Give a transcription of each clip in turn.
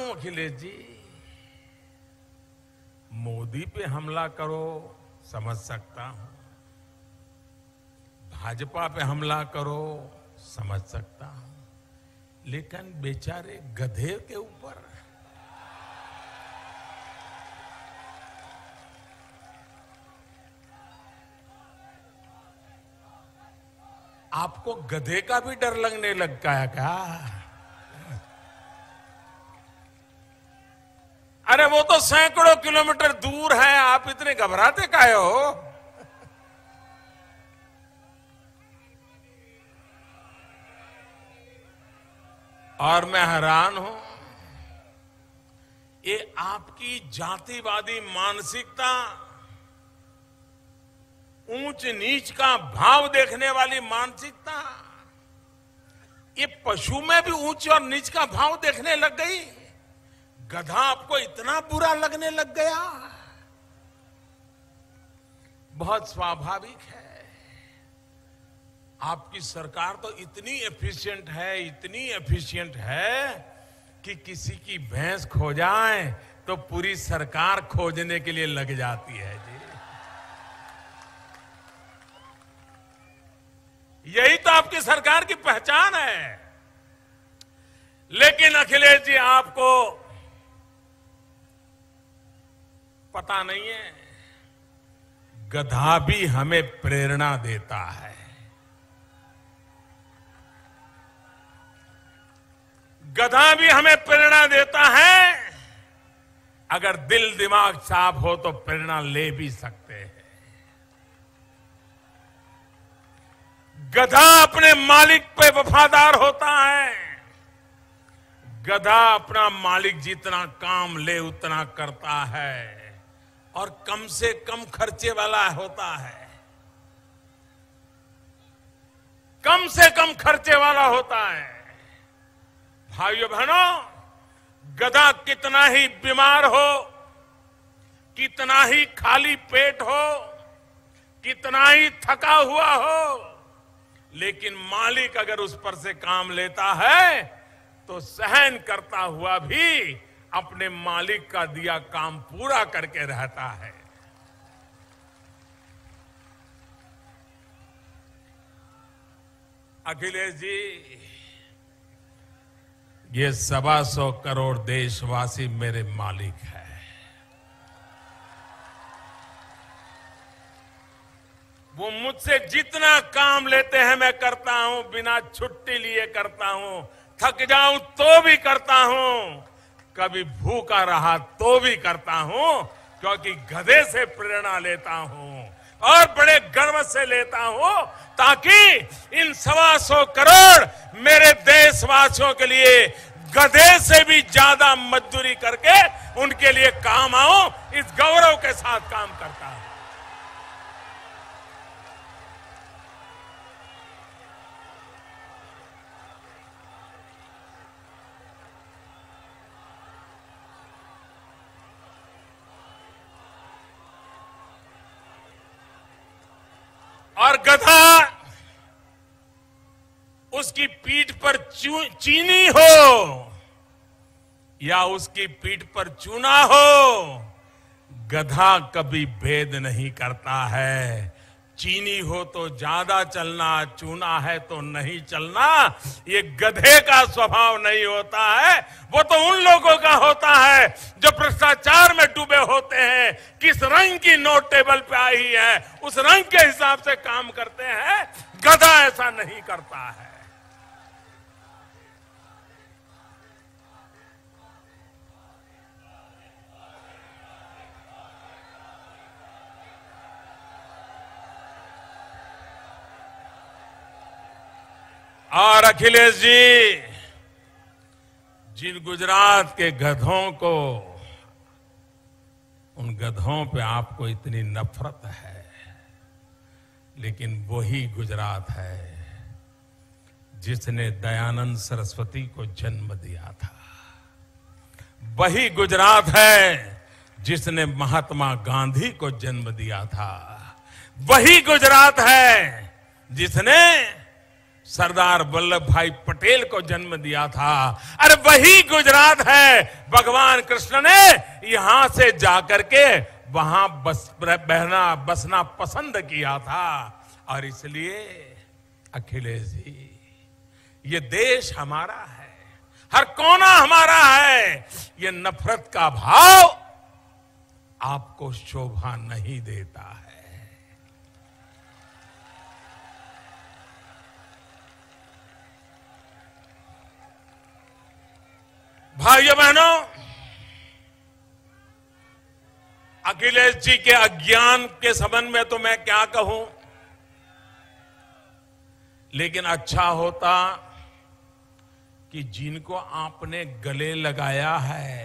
मानो अखिलेश जी मोदी पे हमला करो समझ सकता हूं भाजपा पे हमला करो समझ सकता हूं लेकिन बेचारे गधे के ऊपर आपको गधे का भी डर लगने लग गया क्या अरे वो तो सैकड़ों किलोमीटर दूर है आप इतने घबराते का हो और मैं हैरान हूं ये आपकी जातिवादी मानसिकता ऊंच नीच का भाव देखने वाली मानसिकता ये पशु में भी ऊंच और नीच का भाव देखने लग गई गधा आपको इतना बुरा लगने लग गया बहुत स्वाभाविक है आपकी सरकार तो इतनी एफिशिएंट है इतनी एफिशिएंट है कि किसी की भैंस खो जाए तो पूरी सरकार खोजने के लिए लग जाती है जी यही तो आपकी सरकार की पहचान है लेकिन अखिलेश जी आपको पता नहीं है गधा भी हमें प्रेरणा देता है गधा भी हमें प्रेरणा देता है अगर दिल दिमाग साफ हो तो प्रेरणा ले भी सकते हैं गधा अपने मालिक पे वफादार होता है गधा अपना मालिक जितना काम ले उतना करता है और कम से कम खर्चे वाला होता है कम से कम खर्चे वाला होता है भाइयों बहनों गधा कितना ही बीमार हो कितना ही खाली पेट हो कितना ही थका हुआ हो लेकिन मालिक अगर उस पर से काम लेता है तो सहन करता हुआ भी अपने मालिक का दिया काम पूरा करके रहता है अखिलेश जी ये सवा सौ करोड़ देशवासी मेरे मालिक है वो मुझसे जितना काम लेते हैं मैं करता हूं बिना छुट्टी लिए करता हूं थक जाऊं तो भी करता हूं कभी भूखा रहा तो भी करता हूं क्योंकि गधे से प्रेरणा लेता हूं और बड़े गर्व से लेता हूं ताकि इन सवा सौ करोड़ मेरे देशवासियों के लिए गधे से भी ज्यादा मजदूरी करके उनके लिए काम आओ इस गौरव के साथ काम करता हूं और गधा उसकी पीठ पर चीनी हो या उसकी पीठ पर चूना हो गधा कभी भेद नहीं करता है चीनी हो तो ज्यादा चलना चूना है तो नहीं चलना ये गधे का स्वभाव नहीं होता है वो तो उन लोगों का होता है जो भ्रष्टाचार में डूबे होते हैं किस रंग की नोट टेबल पे आई है उस रंग के हिसाब से काम करते हैं गधा ऐसा नहीं करता है और अखिलेश जी जिन गुजरात के गधों को उन गधों पे आपको इतनी नफरत है लेकिन वही गुजरात है जिसने दयानंद सरस्वती को जन्म दिया था वही गुजरात है जिसने महात्मा गांधी को जन्म दिया था वही गुजरात है जिसने सरदार वल्लभ भाई पटेल को जन्म दिया था अरे वही गुजरात है भगवान कृष्ण ने यहां से जाकर के वहां बस बहना बसना पसंद किया था और इसलिए अखिलेश जी ये देश हमारा है हर कोना हमारा है ये नफरत का भाव आपको शोभा नहीं देता है भाइयों बहनों अखिलेश जी के अज्ञान के संबंध में तो मैं क्या कहूं लेकिन अच्छा होता कि जिनको आपने गले लगाया है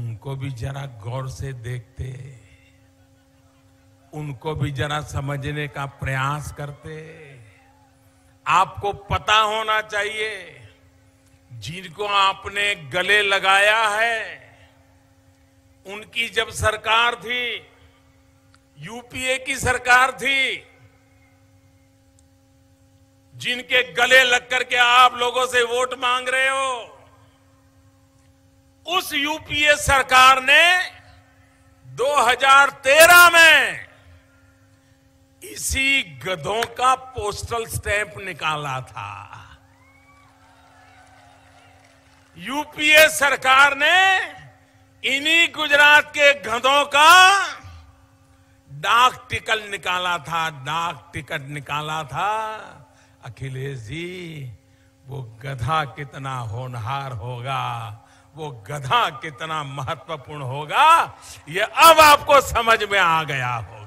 उनको भी जरा गौर से देखते उनको भी जरा समझने का प्रयास करते आपको पता होना चाहिए जिनको आपने गले लगाया है उनकी जब सरकार थी यूपीए की सरकार थी जिनके गले लग करके आप लोगों से वोट मांग रहे हो उस यूपीए सरकार ने 2013 में इसी गधों का पोस्टल स्टैंप निकाला था यूपीए सरकार ने इन्हीं गुजरात के गधों का डाक टिकट निकाला था डाक टिकट निकाला था अखिलेश जी वो गधा कितना होनहार होगा वो गधा कितना महत्वपूर्ण होगा ये अब आपको समझ में आ गया हो